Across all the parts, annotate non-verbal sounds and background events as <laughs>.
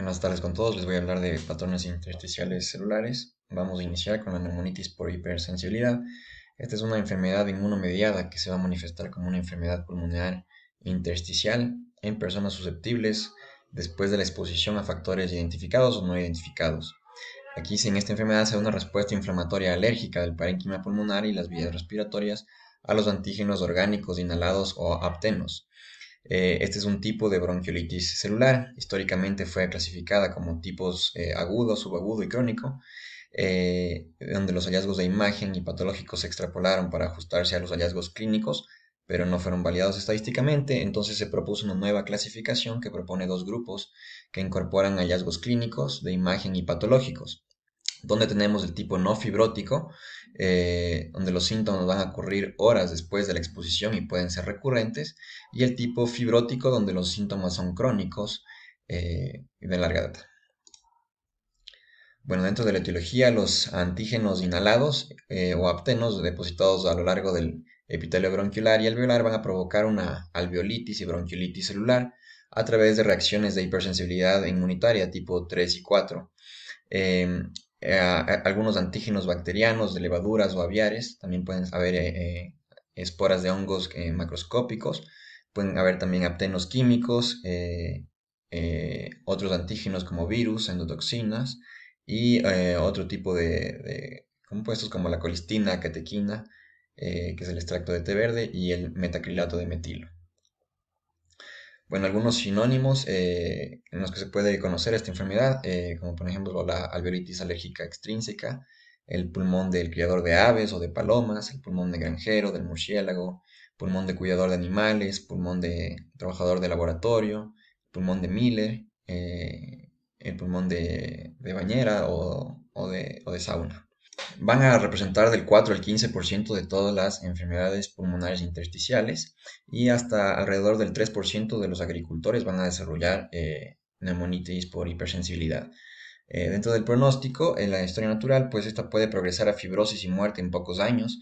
Buenas tardes con todos, les voy a hablar de patrones intersticiales celulares. Vamos a iniciar con la neumonitis por hipersensibilidad. Esta es una enfermedad inmunomediada que se va a manifestar como una enfermedad pulmonar intersticial en personas susceptibles después de la exposición a factores identificados o no identificados. Aquí, se en esta enfermedad se da una respuesta inflamatoria alérgica del parénquima pulmonar y las vías respiratorias a los antígenos orgánicos inhalados o aptenos. Eh, este es un tipo de bronquiolitis celular. Históricamente fue clasificada como tipos eh, agudo, subagudo y crónico, eh, donde los hallazgos de imagen y patológicos se extrapolaron para ajustarse a los hallazgos clínicos, pero no fueron validados estadísticamente. Entonces se propuso una nueva clasificación que propone dos grupos que incorporan hallazgos clínicos de imagen y patológicos donde tenemos el tipo no fibrótico, eh, donde los síntomas van a ocurrir horas después de la exposición y pueden ser recurrentes, y el tipo fibrótico, donde los síntomas son crónicos eh, y de larga data. Bueno, dentro de la etiología, los antígenos inhalados eh, o aptenos depositados a lo largo del epitelio bronquial y alveolar van a provocar una alveolitis y bronquiolitis celular a través de reacciones de hipersensibilidad inmunitaria tipo 3 y 4. Eh, algunos antígenos bacterianos de levaduras o aviares, también pueden haber eh, eh, esporas de hongos macroscópicos, pueden haber también aptenos químicos, otros antígenos como virus, endotoxinas y otro tipo de, de, compuestos como la colistina, catequina, que es el extracto de té verde y el metacrilato de metilo bueno, algunos sinónimos eh, en los que se puede conocer esta enfermedad, eh, como por ejemplo la alveolitis alérgica extrínseca, el pulmón del criador de aves o de palomas, el pulmón de granjero, del murciélago, pulmón de cuidador de animales, pulmón de trabajador de laboratorio, pulmón de Miller, eh, el pulmón de, bañera o de sauna van a representar del 4 al 15% de todas las enfermedades pulmonares intersticiales y hasta alrededor del 3% de los agricultores van a desarrollar eh, neumonitis por hipersensibilidad. Eh, dentro del pronóstico, en la historia natural, pues esta puede progresar a fibrosis y muerte en pocos años.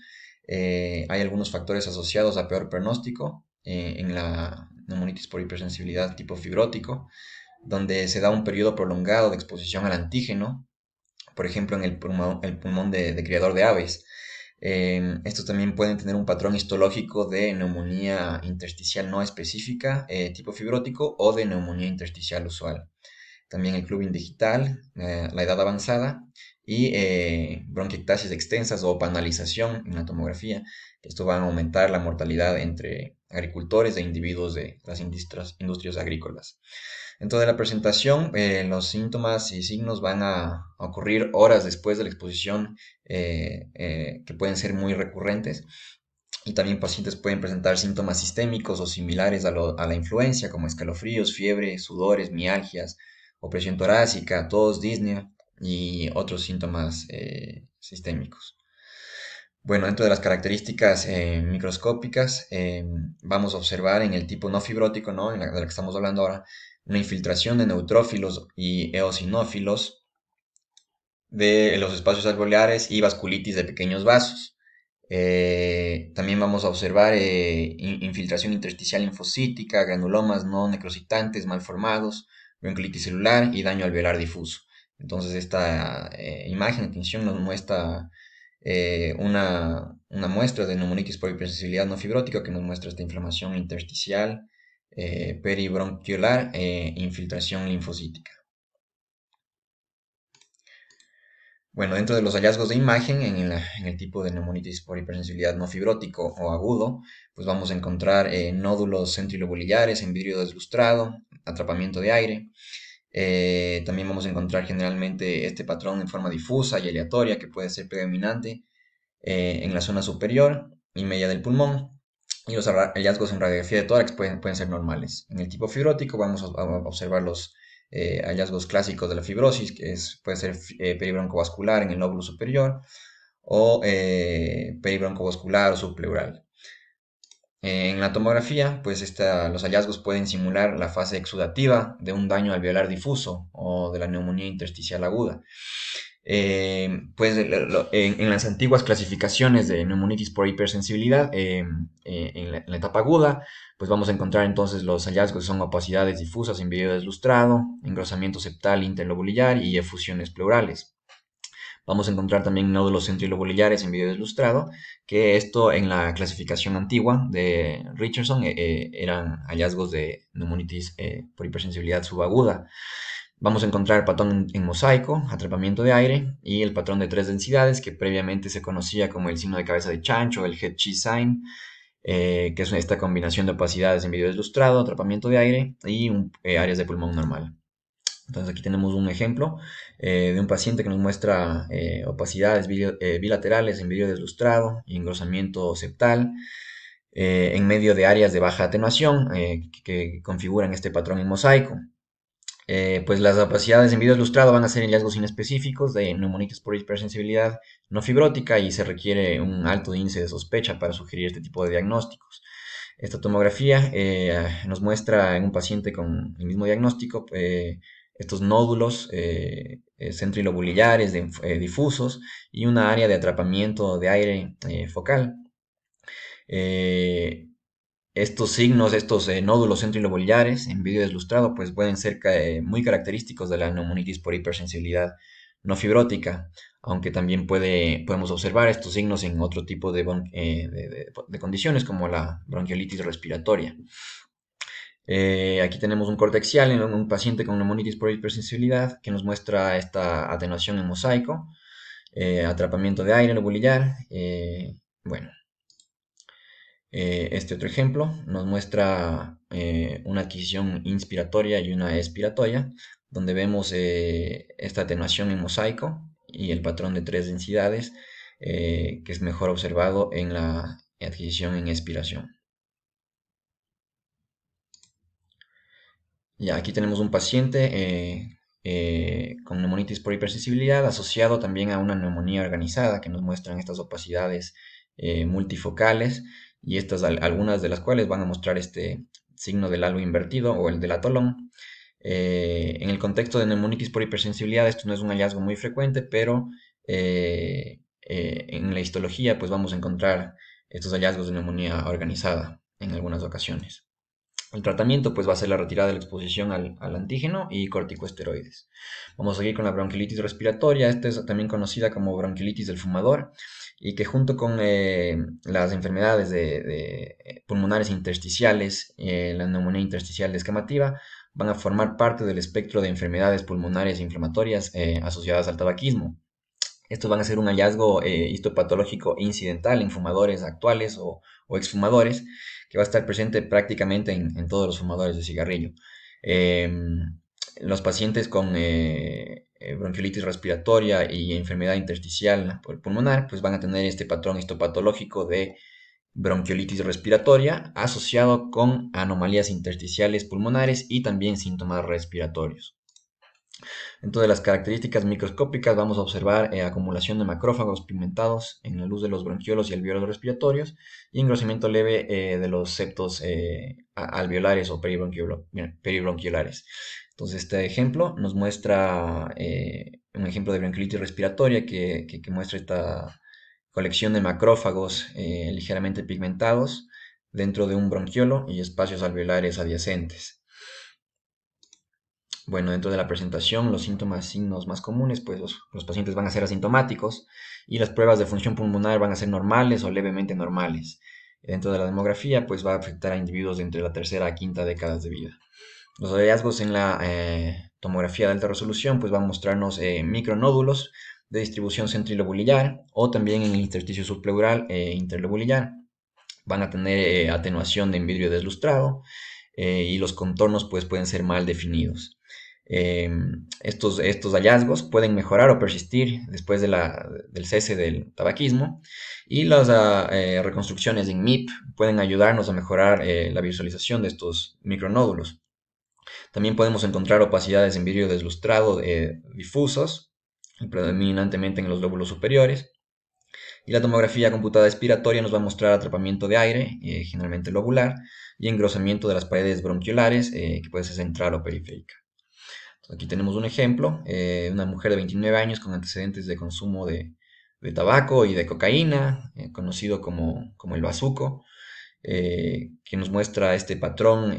Eh, hay algunos factores asociados a peor pronóstico en la neumonitis por hipersensibilidad tipo fibrótico, donde se da un periodo prolongado de exposición al antígeno, por ejemplo en el pulmón, de, criador de aves. Em, estos también pueden tener un patrón histológico de neumonía intersticial no específica, eh, tipo fibrótico, o de neumonía intersticial usual. También el clubing digital, eh, la edad avanzada y eh, bronquiectasis extensas o panalización en la tomografía. Esto va a aumentar la mortalidad entre agricultores e individuos de las industrias, agrícolas. Dentro de la presentación, eh, los síntomas y signos van a, ocurrir horas después de la exposición, eh, eh, que pueden ser muy recurrentes. Y también pacientes pueden presentar síntomas sistémicos o similares a, a la influencia, como escalofríos, fiebre, sudores, mialgias, opresión torácica, tos, disnea y otros síntomas sistémicos. Bueno, dentro de las características eh, microscópicas, eh, vamos a observar en el tipo no fibrótico, ¿no? En la, que estamos hablando ahora, una infiltración de neutrófilos y eosinófilos de los espacios alveolares y vasculitis de pequeños vasos. Eh, también vamos a observar infiltración intersticial linfocítica, granulomas no necrositantes, malformados, formados, celular y daño alveolar difuso. Entonces esta imagen, atención, nos muestra eh, una, muestra de neumonitis por hipersensibilidad no fibrótica que nos muestra esta inflamación intersticial, eh, peribronquial e eh, infiltración linfocítica. Bueno, dentro de los hallazgos de imagen en, el, tipo de neumonitis por hipersensibilidad no fibrótico o agudo, pues vamos a encontrar eh, nódulos centrilobulillares en vidrio deslustrado, atrapamiento de aire, eh, también vamos a encontrar generalmente este patrón en forma difusa y aleatoria que puede ser predominante eh, en la zona superior y media del pulmón. Y los hallazgos en radiografía de tórax pueden, pueden ser normales. En el tipo fibrótico vamos a, observar los eh, hallazgos clásicos de la fibrosis, que es, puede ser peribroncovascular en el lóbulo superior o peribroncovascular o subpleural en la tomografía, pues los hallazgos pueden simular la fase exudativa de un daño alveolar difuso o de la neumonía intersticial aguda. Eh, pues en, las antiguas clasificaciones de neumonitis por hipersensibilidad, eh, eh, en, la, etapa aguda, pues vamos a encontrar entonces los hallazgos que son opacidades difusas en video deslustrado, engrosamiento septal interlobulillar y efusiones pleurales. Vamos a encontrar también nódulos centrilobulillares en video ilustrado, que esto en la clasificación antigua de Richardson eh, eh, eran hallazgos de pneumonitis eh, por hipersensibilidad subaguda. Vamos a encontrar patrón en mosaico, atrapamiento de aire y el patrón de tres densidades que previamente se conocía como el signo de cabeza de chancho, el head chi sign, que es esta combinación de opacidades en video ilustrado, atrapamiento de aire y áreas de pulmón normal. Entonces aquí tenemos un ejemplo eh, de un paciente que nos muestra eh, opacidades eh, bilaterales en vidrio deslustrado y engrosamiento septal en medio de áreas de baja atenuación que, configuran este patrón en mosaico. pues las opacidades en vidrio deslustrado van a ser hallazgos inespecíficos de neumonitis por hipersensibilidad no fibrótica y se requiere un alto índice de sospecha para sugerir este tipo de diagnósticos. Esta tomografía nos muestra en un paciente con el mismo diagnóstico estos nódulos eh, eh centrilobulillares eh, difusos y una área de atrapamiento de aire eh, focal. estos signos, estos nódulos centrilobulillares en vídeo ilustrado, pues pueden ser muy característicos de la neumonitis por hipersensibilidad no fibrótica, aunque también podemos observar estos signos en otro tipo de, de condiciones como la bronquiolitis respiratoria. Eh, aquí tenemos un cortexial en un paciente con neumonitis por hipersensibilidad que nos muestra esta atenuación en mosaico, eh, atrapamiento de aire en el bulillar. Eh, bueno, este otro ejemplo nos muestra una adquisición inspiratoria y una expiratoria, donde vemos esta atenuación en mosaico y el patrón de tres densidades que es mejor observado en la adquisición en expiración. Y aquí tenemos un paciente eh, eh, con neumonitis por hipersensibilidad asociado también a una neumonía organizada que nos muestran estas opacidades eh, multifocales y estas algunas de las cuales van a mostrar este signo del halo invertido o el del atolón. en el contexto de neumonitis por hipersensibilidad esto no es un hallazgo muy frecuente, pero en la histología pues vamos a encontrar estos hallazgos de neumonía organizada en algunas ocasiones. El tratamiento pues, va a ser la retirada de la exposición al, antígeno y corticosteroides. Vamos a seguir con la bronquilitis respiratoria, esta es también conocida como bronquilitis del fumador y que junto con eh, las enfermedades de, eh, pulmonares intersticiales, eh, la neumonía intersticial descamativa, van a formar parte del espectro de enfermedades pulmonares e inflamatorias asociadas al tabaquismo. Estos van a ser un hallazgo histopatológico incidental en fumadores actuales o, o exfumadores que va a estar presente prácticamente en, todos los fumadores de cigarrillo. Em, los pacientes con eh, eh, bronquiolitis respiratoria y enfermedad intersticial pulmonar, pues van a tener este patrón histopatológico de bronquiolitis respiratoria asociado con anomalías intersticiales pulmonares y también síntomas respiratorios. Entonces, las características microscópicas vamos a observar eh, acumulación de macrófagos pigmentados en la luz de los bronquiolos y alveolos respiratorios y engrosamiento leve eh, de los septos eh, alveolares o peribronquiolares. Entonces, este ejemplo nos muestra un ejemplo de bronquilitis respiratoria que, que muestra esta colección de macrófagos ligeramente pigmentados dentro de un bronquiolo y espacios alveolares adyacentes. Bueno, dentro de la presentación, los síntomas, signos más comunes, pues los, pacientes van a ser asintomáticos y las pruebas de función pulmonar van a ser normales o levemente normales. Dentro de la demografía, pues va a afectar a individuos de entre la tercera a quinta décadas de vida. Los hallazgos en la eh, tomografía de alta resolución, pues van a mostrarnos eh, micronódulos de distribución centrilobulillar o también en el intersticio subpleural e eh, interlobulillar. Van a tener atenuación de vidrio deslustrado y los contornos pues pueden ser mal definidos. Em, estos, hallazgos pueden mejorar o persistir después del cese del tabaquismo y las ah, eh, reconstrucciones en MIP pueden ayudarnos a mejorar eh, la visualización de estos micronódulos. También podemos encontrar opacidades en vidrio deslustrado eh, difusos, predominantemente en los lóbulos superiores. Y la tomografía computada expiratoria nos va a mostrar atrapamiento de aire, generalmente lobular, y engrosamiento de las paredes bronquiolares, que puede ser central o periférica. Aquí tenemos un ejemplo, eh, una mujer de 29 años con antecedentes de consumo de, tabaco y de cocaína, eh, conocido como, el bazuco, eh, que nos muestra este patrón,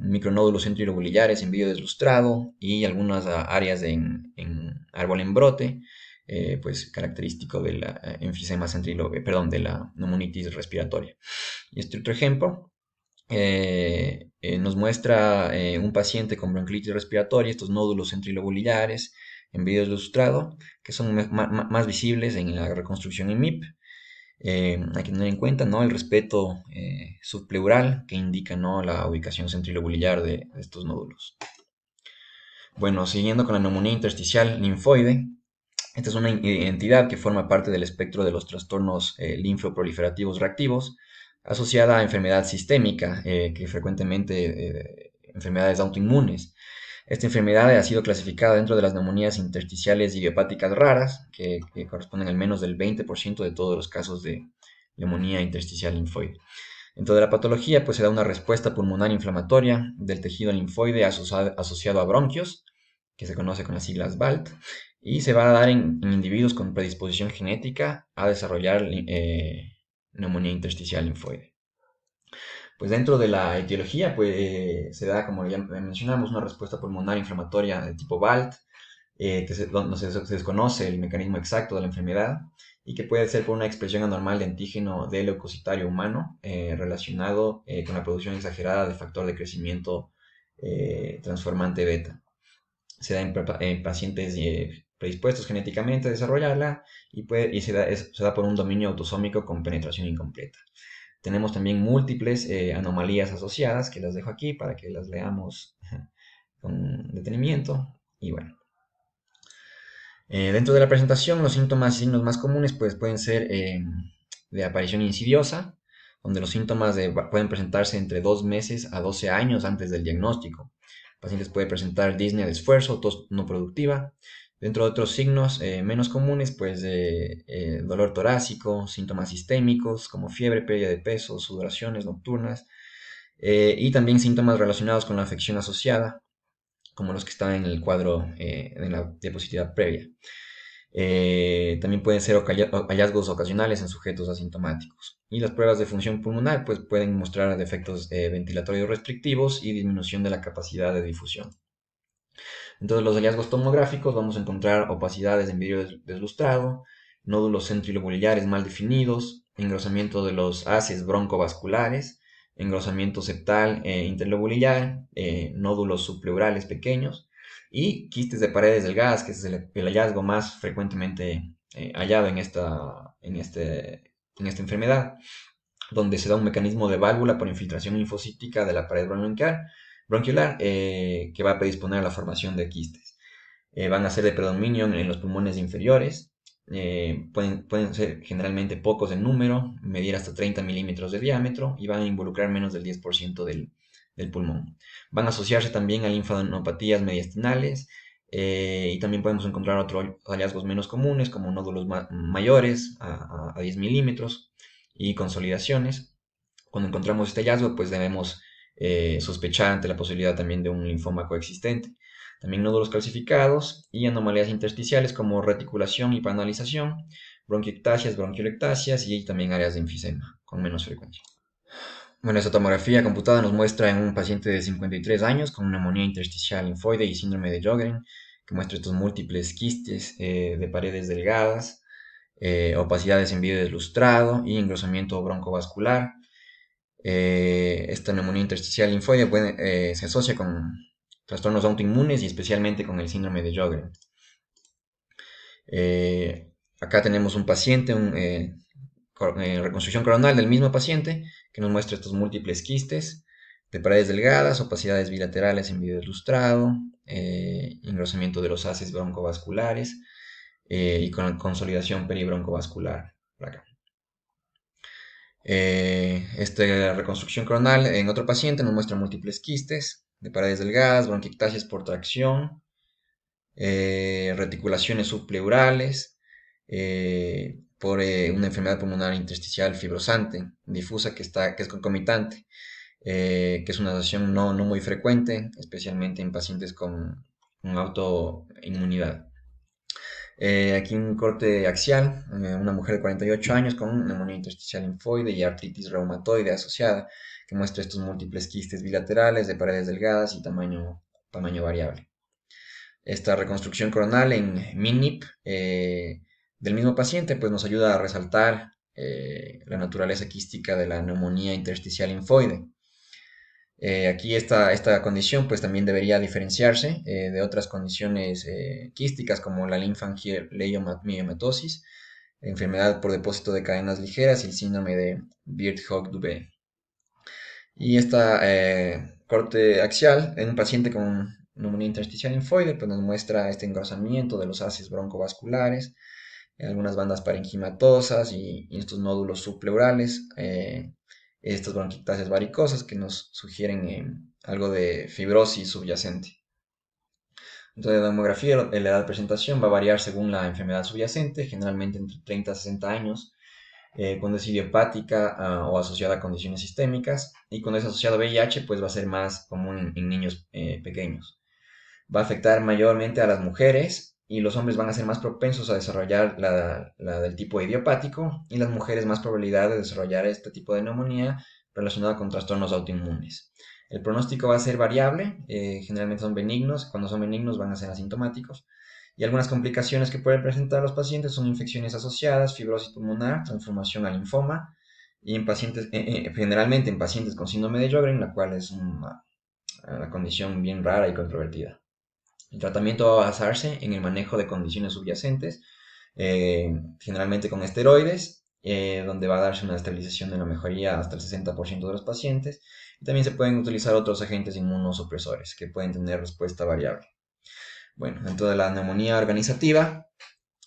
micronódulos centrilobulillares en vídeo deslustrado y algunas ah, áreas en, árbol en brote, pues característico de la enfisema perdón, de la neumonitis respiratoria. Y este otro ejemplo, eh, nos muestra eh, un paciente con bronquitis respiratoria, estos nódulos centrilobulillares en video ilustrado, que son más visibles en la reconstrucción en MIP. Eh, hay que tener en cuenta ¿no? el respeto subpleural que indica ¿no? la ubicación centrilobulillar de, estos nódulos. Bueno, siguiendo con la neumonía intersticial linfoide, esta es una entidad que forma parte del espectro de los trastornos linfoproliferativos reactivos, asociada a enfermedad sistémica, eh, que frecuentemente eh, enfermedades autoinmunes. Esta enfermedad ha sido clasificada dentro de las neumonías intersticiales idiopáticas raras, que, corresponden al menos del 20% de todos los casos de neumonía intersticial linfoide. Dentro de la patología, pues se da una respuesta pulmonar inflamatoria del tejido linfoide asociado a bronquios, que se conoce con las siglas BALT, y se va a dar en, individuos con predisposición genética a desarrollar eh, neumonía intersticial linfoide. Pues dentro de la etiología pues, eh, se da, como ya mencionamos, una respuesta pulmonar inflamatoria de tipo BALT, eh, que se, donde se, desconoce el mecanismo exacto de la enfermedad y que puede ser por una expresión anormal de antígeno de leucocitario humano eh, relacionado con la producción exagerada de factor de crecimiento transformante beta. Se da en, en pacientes predispuestos genéticamente a desarrollarla y, puede, se, da, por un dominio autosómico con penetración incompleta. Tenemos también múltiples eh, anomalías asociadas que las dejo aquí para que las leamos <laughs> con detenimiento. Y bueno. Eh, dentro de la presentación, los síntomas y signos más comunes pues, pueden ser eh, de aparición insidiosa, donde los síntomas pueden presentarse entre dos meses a 12 años antes del diagnóstico. Pacientes puede presentar disnea de esfuerzo, tos no productiva, Dentro de otros signos eh, menos comunes, pues de eh, dolor torácico, síntomas sistémicos como fiebre, pérdida de peso, sudoraciones nocturnas eh, y también síntomas relacionados con la afección asociada, como los que están en el cuadro de la diapositiva previa. también pueden ser hallazgos ocasionales en sujetos asintomáticos. Y las pruebas de función pulmonar pues, pueden mostrar defectos ventilatorios restrictivos y disminución de la capacidad de difusión. Entonces los hallazgos tomográficos vamos a encontrar opacidades en vidrio deslustrado, nódulos centrilobulillares mal definidos, engrosamiento de los haces broncovasculares, engrosamiento septal e interlobulillar, eh, nódulos subpleurales pequeños y quistes de paredes delgadas, que es el, hallazgo más frecuentemente eh, hallado en esta, en, este, en esta enfermedad, donde se da un mecanismo de válvula por infiltración linfocítica de la pared bronquial bronquiolar eh, que va a predisponer a la formación de quistes. Eh, van a ser de predominio en, los pulmones inferiores, eh, pueden, pueden, ser generalmente pocos en número, medir hasta 30 milímetros de diámetro y van a involucrar menos del 10% del, pulmón. Van a asociarse también a linfadenopatías mediastinales y también podemos encontrar otros hallazgos menos comunes como nódulos mayores a 10 milímetros y consolidaciones. Cuando encontramos este hallazgo, pues debemos sospechar sospechada ante la posibilidad también de un linfoma coexistente. También nódulos calcificados y anomalías intersticiales como reticulación y panalización, bronquiectasias, bronquiolectasias y también áreas de enfisema con menos frecuencia. Bueno, esta tomografía computada nos muestra en un paciente de 53 años con neumonía intersticial linfoide y síndrome de Jogren, que muestra estos múltiples quistes eh, de paredes delgadas, eh, opacidades en vidrio deslustrado y engrosamiento broncovascular, eh, esta neumonía intersticial linfoide eh, se asocia con trastornos autoinmunes y especialmente con el síndrome de Jogren. Eh, acá tenemos un paciente, un, reconstrucción coronal del mismo paciente que nos muestra estos múltiples quistes de paredes delgadas, opacidades bilaterales en video ilustrado, engrosamiento de los haces broncovasculares y con consolidación peribroncovascular. acá. Eh, esta reconstrucción coronal en otro paciente nos muestra múltiples quistes de paredes delgadas, bronquiectasias por tracción, eh, reticulaciones subpleurales, eh, por una enfermedad pulmonar intersticial fibrosante, difusa, que, está, que es concomitante, que es una situación no, muy frecuente, especialmente en pacientes con, con autoinmunidad. Eh, aquí un corte axial, eh, una mujer de 48 años con neumonía intersticial linfoide y artritis reumatoide asociada, que muestra estos múltiples quistes bilaterales de paredes delgadas y tamaño, tamaño variable. Esta reconstrucción coronal en MINIP eh, del mismo paciente pues, nos ayuda a resaltar la naturaleza quística de la neumonía intersticial linfoide. Eh, aquí esta, esta, condición pues también debería diferenciarse eh, de otras condiciones eh, quísticas como la linfangioleumiomatosis, enfermedad por depósito de cadenas ligeras y el síndrome de Bird-Hogg-Dubé. Y esta corte axial en un paciente con neumonía intersticial linfoide pues nos muestra este engrosamiento de los haces broncovasculares, algunas bandas parenquimatosas y, estos nódulos subpleurales, estas bronquiectasias varicosas que nos sugieren eh, algo de fibrosis subyacente. Entonces, la demografía, eh, la edad de presentación va a variar según la enfermedad subyacente, generalmente entre 30 a 60 años, eh, cuando es idiopática ah, o asociada a condiciones sistémicas, y cuando es asociado a VIH, pues va a ser más común en, niños pequeños. Va a afectar mayormente a las mujeres y los hombres van a ser más propensos a desarrollar la, del tipo idiopático y las mujeres más probabilidad de desarrollar este tipo de neumonía relacionada con trastornos autoinmunes. El pronóstico va a ser variable, eh, generalmente son benignos, cuando son benignos van a ser asintomáticos. Y algunas complicaciones que pueden presentar los pacientes son infecciones asociadas, fibrosis pulmonar, transformación a linfoma, y en pacientes, eh, eh, generalmente en pacientes con síndrome de Jogren, la cual es una condición bien rara y controvertida. El tratamiento va a basarse en el manejo de condiciones subyacentes, eh, generalmente con esteroides, eh, donde va a darse una estabilización de la mejoría hasta el 60% de los pacientes. también se pueden utilizar otros agentes inmunosupresores que pueden tener respuesta variable. Bueno, dentro de la neumonía organizativa,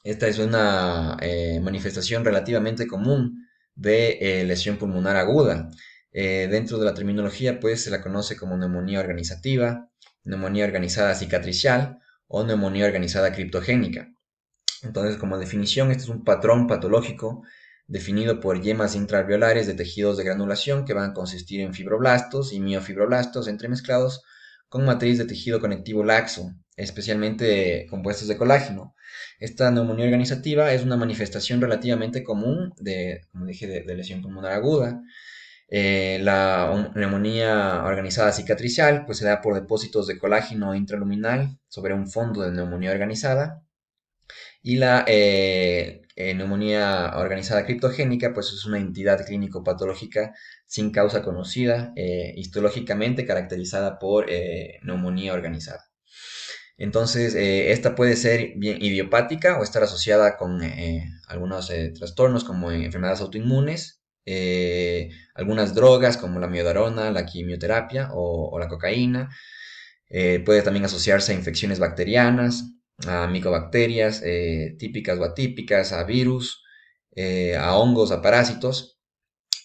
esta es una eh, manifestación relativamente común de lesión pulmonar aguda. dentro de la terminología, pues se la conoce como neumonía organizativa, neumonía organizada cicatricial o neumonía organizada criptogénica. Entonces, como definición, este es un patrón patológico definido por yemas intraviolares de tejidos de granulación que van a consistir en fibroblastos y miofibroblastos entremezclados con matriz de tejido conectivo laxo, especialmente compuestos de colágeno. Esta neumonía organizativa es una manifestación relativamente común de, como dije, de lesión pulmonar aguda eh, la neumonía organizada cicatricial pues se da por depósitos de colágeno intraluminal sobre un fondo de neumonía organizada. Y la eh, eh, neumonía organizada criptogénica pues es una entidad clínico-patológica sin causa conocida, histológicamente caracterizada por neumonía organizada. Entonces, esta puede ser bien idiopática o estar asociada con algunos trastornos como enfermedades autoinmunes eh, algunas drogas como la miodarona, la quimioterapia o, la cocaína. Eh, puede también asociarse a infecciones bacterianas, a micobacterias eh, típicas o atípicas, a virus, a hongos, a parásitos.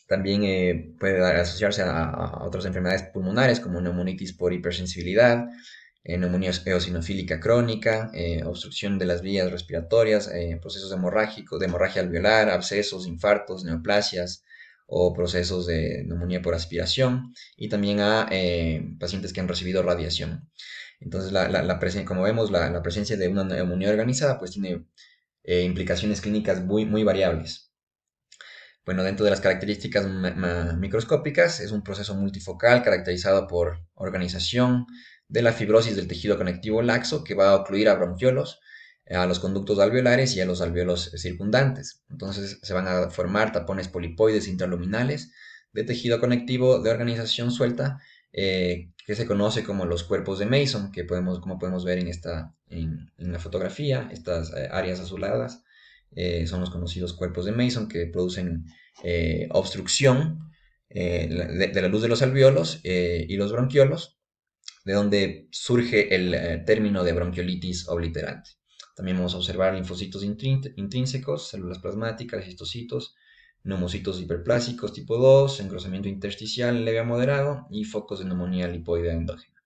También puede asociarse a, otras enfermedades pulmonares como neumonitis por hipersensibilidad, neumonía eosinofílica crónica, obstrucción de las vías respiratorias, procesos hemorrágicos, de hemorragia alveolar, abscesos, infartos, neoplasias, o procesos de neumonía por aspiración y también a eh, pacientes que han recibido radiación. Entonces, la, como vemos, la, presencia de una neumonía organizada pues tiene eh, implicaciones clínicas muy, muy variables. Bueno, dentro de las características microscópicas, es un proceso multifocal caracterizado por organización de la fibrosis del tejido conectivo laxo que va a ocluir a bronquiolos, eh, a los conductos alveolares y a los alveolos circundantes. Entonces se van a formar tapones polipoides intraluminales de tejido conectivo de organización suelta eh, que se conoce como los cuerpos de Mason, que podemos, como podemos ver en, esta, en, la fotografía, estas eh, áreas azuladas son los conocidos cuerpos de Mason que producen obstrucción de, de, la luz de los alveolos y los bronquiolos, de donde surge el término de bronquiolitis obliterante. También vamos a observar linfocitos intrínsecos, células plasmáticas, histocitos, neumocitos hiperplásicos tipo 2, engrosamiento intersticial leve a moderado y focos de neumonía lipoidea endógena.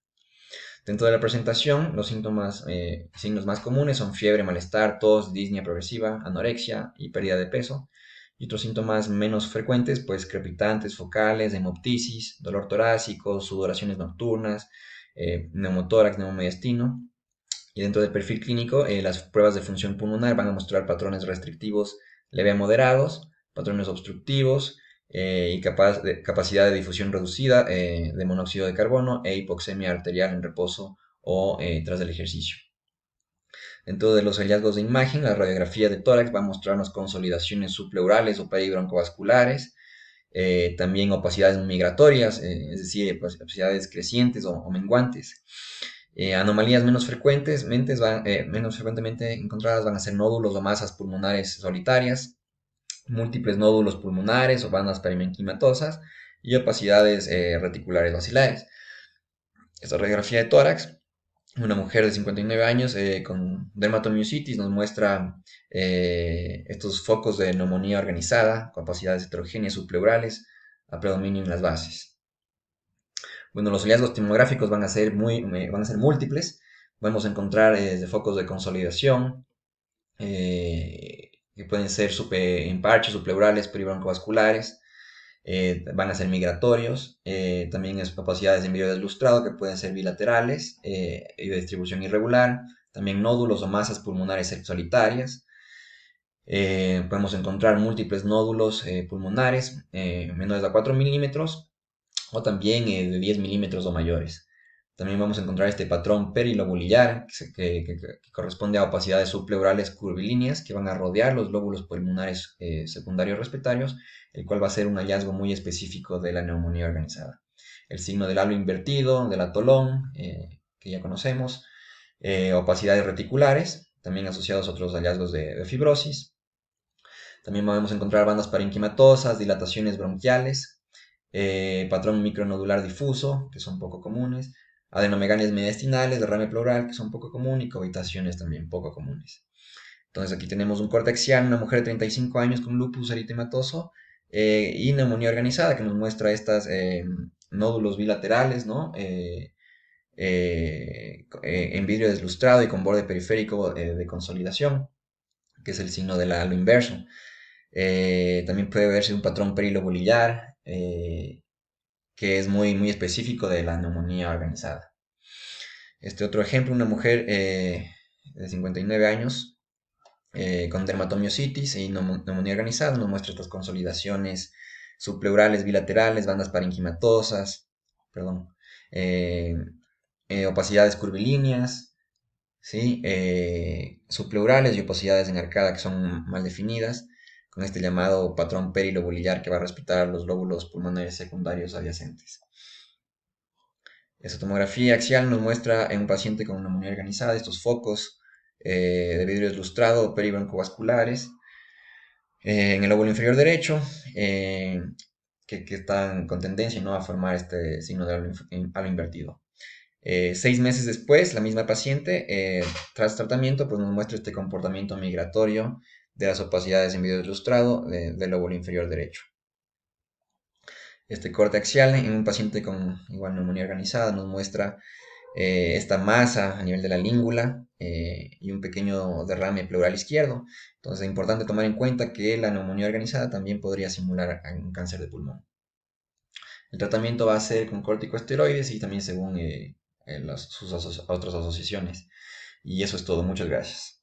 Dentro de la presentación, los síntomas, eh, signos más comunes son fiebre, malestar, tos, disnea progresiva, anorexia y pérdida de peso. Y otros síntomas menos frecuentes, pues crepitantes, focales, hemoptisis, dolor torácico, sudoraciones nocturnas, eh, neumotórax, neumediastino. Y dentro del perfil clínico, eh, las pruebas de función pulmonar van a mostrar patrones restrictivos leve a moderados, patrones obstructivos eh, y de, capacidad de difusión reducida eh, de monóxido de carbono e hipoxemia arterial en reposo o tras el ejercicio. Dentro de los hallazgos de imagen, la radiografía de tórax va a mostrarnos consolidaciones supleurales o peribroncovasculares, también opacidades migratorias, es decir, pues, opacidades crecientes o menguantes. Eh, anomalías menos frecuentes, eh, menos frecuentemente encontradas van a ser nódulos o masas pulmonares solitarias, múltiples nódulos pulmonares o bandas perimenquimatosas y opacidades eh, reticulares vacilares. Esta radiografía de tórax, una mujer de 59 años con dermatomiositis nos muestra estos focos de neumonía organizada, capacidades heterogéneas subpleurales, a predominio en las bases bueno, los hallazgos timográficos van a ser, muy, van a ser múltiples. Podemos a encontrar eh, desde focos de consolidación, eh, que pueden ser emparches, supleurales, peribroncovasculares, eh, van a ser migratorios, eh, también capacidades de envío deslustrado que pueden ser bilaterales y de distribución irregular, también nódulos o masas pulmonares solitarias. podemos encontrar múltiples nódulos pulmonares menores a 4 milímetros o también de 10 milímetros o mayores. También vamos a encontrar este patrón perilobulillar, que, corresponde a opacidades supleurales curvilíneas que van a rodear los lóbulos pulmonares eh, secundarios respetarios, el cual va a ser un hallazgo muy específico de la neumonía organizada. El signo del halo invertido, del atolón, eh, que ya conocemos, eh, opacidades reticulares, también asociados a otros hallazgos de, fibrosis. También podemos encontrar bandas parenquimatosas, dilataciones bronquiales, eh, patrón micronodular difuso, que son poco comunes, adenomegalias mediastinales, derrame pleural, que son poco comunes, y cohabitaciones también poco comunes. Entonces aquí tenemos un cortexiano, una mujer de 35 años con lupus eritematoso eh, y neumonía organizada, que nos muestra estos eh, nódulos bilaterales, ¿no? en vidrio deslustrado y con borde periférico de consolidación, que es el signo del halo inverso. también puede verse un patrón perilobulillar eh, que es muy, muy específico de la neumonía organizada. Este otro ejemplo, una mujer eh, de 59 años eh, con dermatomiositis y neumonía organizada nos muestra estas consolidaciones supleurales bilaterales, bandas parenquimatosas, perdón, opacidades curvilíneas, ¿sí? subpleurales y opacidades en arcada que son mal definidas con este llamado patrón perilobulillar que va a respetar los lóbulos pulmonares secundarios adyacentes. Esta tomografía axial nos muestra en un paciente con neumonía organizada estos focos eh, de vidrio ilustrado peribrancovasculares eh, en el lóbulo inferior derecho eh, que, están con tendencia ¿no? a formar este signo de halo, invertido. seis meses después, la misma paciente, tras tratamiento, pues nos muestra este comportamiento migratorio de las opacidades en video ilustrado del lóbulo inferior derecho. Este corte axial en un paciente con igual neumonía organizada nos muestra eh, esta masa a nivel de la língula eh, y un pequeño derrame pleural izquierdo. Entonces es importante tomar en cuenta que la neumonía organizada también podría simular un cáncer de pulmón. El tratamiento va a ser con corticosteroides y también según eh, sus otras asociaciones. Y eso es todo. Muchas gracias.